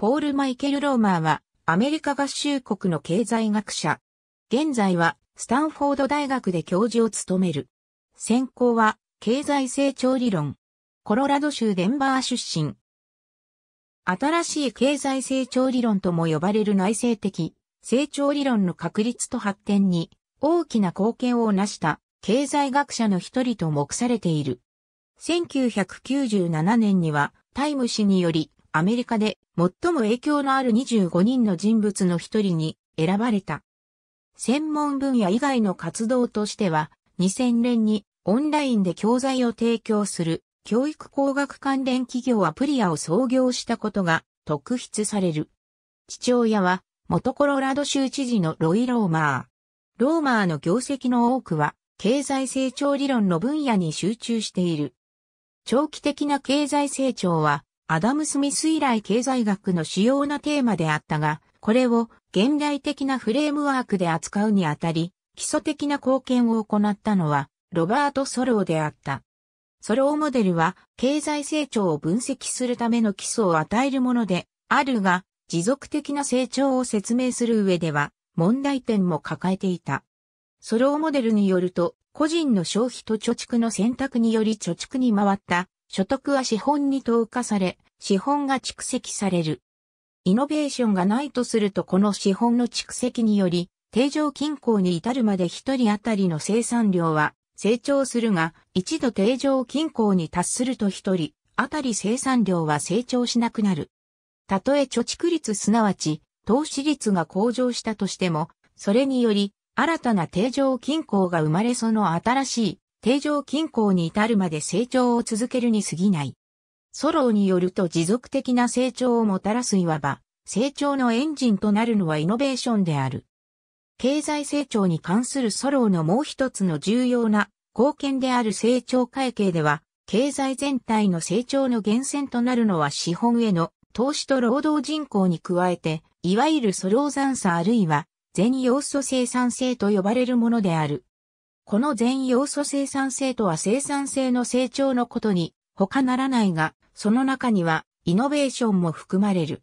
ポール・マイケル・ローマーは、アメリカ合衆国の経済学者。現在は、スタンフォード大学で教授を務める。専攻は、経済成長理論。コロラド州デンバー出身。新しい経済成長理論とも呼ばれる内政的、成長理論の確立と発展に、大きな貢献を成した経済学者の一人と目されている。1997年にはタイム誌によりアメリカで最も影響のある25人の人物の一人に選ばれた。専門分野以外の活動としては、2000年にオンラインで教材を提供する教育工学関連企業アプリアを創業したことが特筆される。父親は元コロラド州知事のロイ・ローマー。ローマーの業績の多くは経済成長理論の分野に集中している。長期的な経済成長はアダム・スミス以来経済学の主要なテーマであったが、これを現代的なフレームワークで扱うにあたり、基礎的な貢献を行ったのは、ロバート・ソローであった。ソローモデルは、経済成長を分析するための基礎を与えるもので、あるが、持続的な成長を説明する上では、問題点も抱えていた。ソローモデルによると、個人の消費と貯蓄の選択により貯蓄に回った所得は資本に投下され、資本が蓄積される。イノベーションがないとするとこの資本の蓄積により、定常均衡に至るまで一人当たりの生産量は成長するが、一度定常均衡に達すると一人当たり生産量は成長しなくなる。たとえ貯蓄率すなわち投資率が向上したとしても、それにより新たな定常均衡が生まれその新しい定常均衡に至るまで成長を続けるに過ぎない。ソローによると持続的な成長をもたらすいわば、成長のエンジンとなるのはイノベーションである。経済成長に関するソローのもう一つの重要な貢献である成長会計では、経済全体の成長の源泉となるのは資本への投資と労働人口に加えて、いわゆるソロー残差あるいは全要素生産性と呼ばれるものである。この全要素生産性とは生産性の成長のことに他ならないが、その中にはイノベーションも含まれる。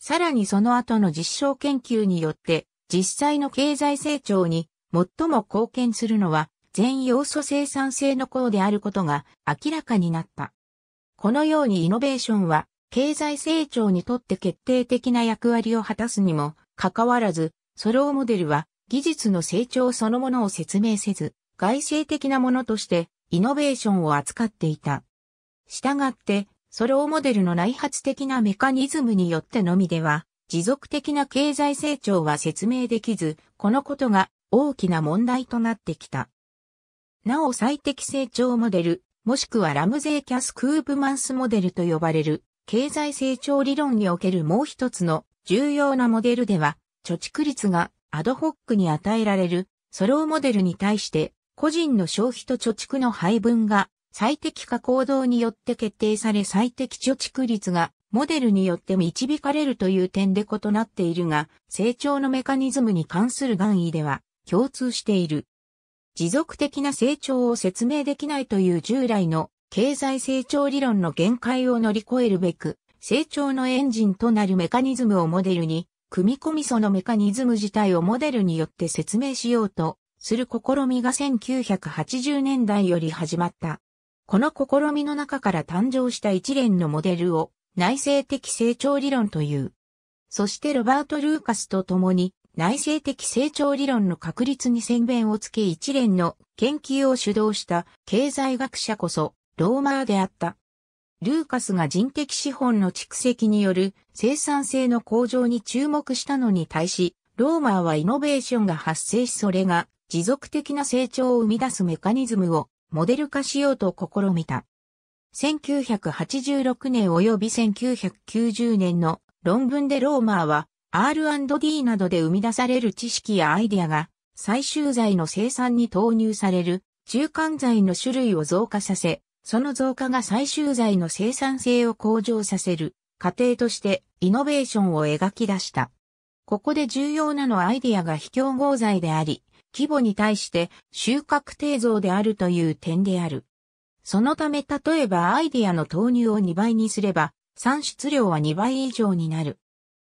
さらにその後の実証研究によって実際の経済成長に最も貢献するのは全要素生産性の項であることが明らかになった。このようにイノベーションは経済成長にとって決定的な役割を果たすにもかかわらず、ソローモデルは技術の成長そのものを説明せず、外生的なものとしてイノベーションを扱っていた。従って、ソロモデルの内発的なメカニズムによってのみでは、持続的な経済成長は説明できず、このことが大きな問題となってきた。なお最適成長モデル、もしくはラムゼー・キャス・クーブマンスモデルと呼ばれる、経済成長理論におけるもう一つの重要なモデルでは、貯蓄率がアドホックに与えられる、ソローモデルに対して、個人の消費と貯蓄の配分が、最適化行動によって決定され最適貯蓄率が、モデルによって導かれるという点で異なっているが、成長のメカニズムに関する願意では、共通している。持続的な成長を説明できないという従来の経済成長理論の限界を乗り越えるべく、成長のエンジンとなるメカニズムをモデルに組み込みそのメカニズム自体をモデルによって説明しようとする試みが1980年代より始まった。この試みの中から誕生した一連のモデルを内政的成長理論という。そしてロバート・ルーカスと共に内政的成長理論の確立に宣言をつけ一連の研究を主導した経済学者こそローマーであった。ルーカスが人的資本の蓄積による生産性の向上に注目したのに対し、ローマーはイノベーションが発生しそれが持続的な成長を生み出すメカニズムをモデル化しようと試みた。1986年及び1990年の論文でローマーは R&D などで生み出される知識やアイデアが最終材の生産に投入される中間材の種類を増加させ、その増加が最終材の生産性を向上させる過程としてイノベーションを描き出した。ここで重要なのはアイディアが非競合材であり、規模に対して収穫低増であるという点である。そのため例えばアイディアの投入を2倍にすれば、産出量は2倍以上になる。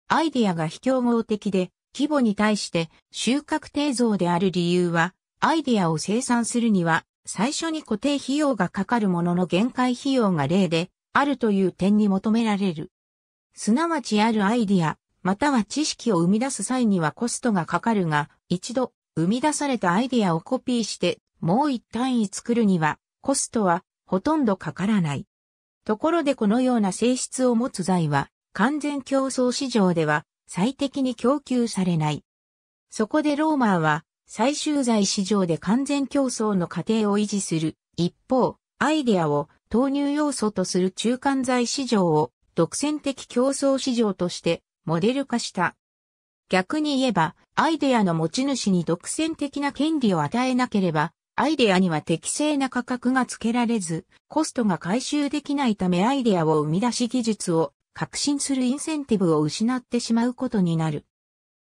アイディアが非競合的で、規模に対して収穫低増である理由は、アイディアを生産するには最初に固定費用がかかるものの限界費用が例であるという点に求められる。すなわちあるアイディア、または知識を生み出す際にはコストがかかるが、一度生み出されたアイディアをコピーしてもう一単位作るにはコストはほとんどかからない。ところでこのような性質を持つ材は完全競争市場では最適に供給されない。そこでローマーは最終材市場で完全競争の過程を維持する。一方、アイデアを投入要素とする中間材市場を独占的競争市場としてモデル化した。逆に言えば、アイデアの持ち主に独占的な権利を与えなければ、アイデアには適正な価格が付けられず、コストが回収できないためアイデアを生み出し技術を革新するインセンティブを失ってしまうことになる。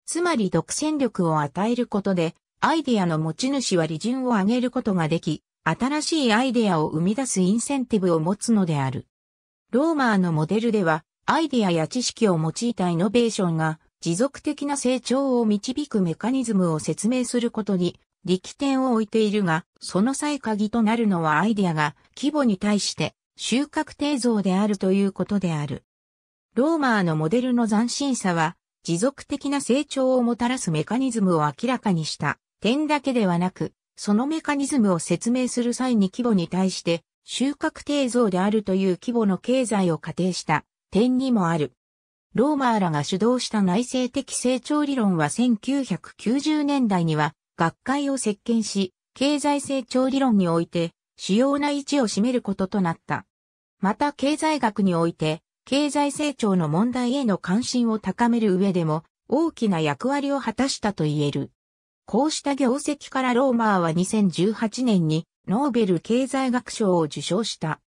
つまり独占力を与えることで、アイデアの持ち主は利潤を上げることができ、新しいアイデアを生み出すインセンティブを持つのである。ローマーのモデルでは、アイデアや知識を用いたイノベーションが持続的な成長を導くメカニズムを説明することに力点を置いているが、その際鍵となるのはアイデアが規模に対して収穫定像であるということである。ローマーのモデルの斬新さは持続的な成長をもたらすメカニズムを明らかにした。点だけではなく、そのメカニズムを説明する際に規模に対して、収穫定増であるという規模の経済を仮定した点にもある。ローマーらが主導した内政的成長理論は1990年代には学会を席巻し、経済成長理論において主要な位置を占めることとなった。また経済学において、経済成長の問題への関心を高める上でも大きな役割を果たしたと言える。こうした業績からローマーは2018年にノーベル経済学賞を受賞した。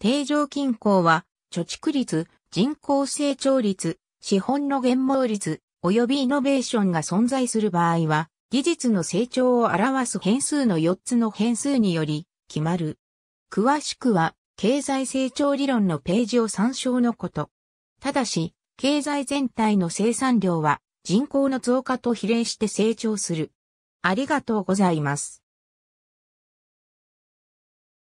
定常均衡は、貯蓄率、人口成長率、資本の減毛率、及びイノベーションが存在する場合は、技術の成長を表す変数の4つの変数により決まる。詳しくは、経済成長理論のページを参照のこと。ただし、経済全体の生産量は人口の増加と比例して成長する。ありがとうございます。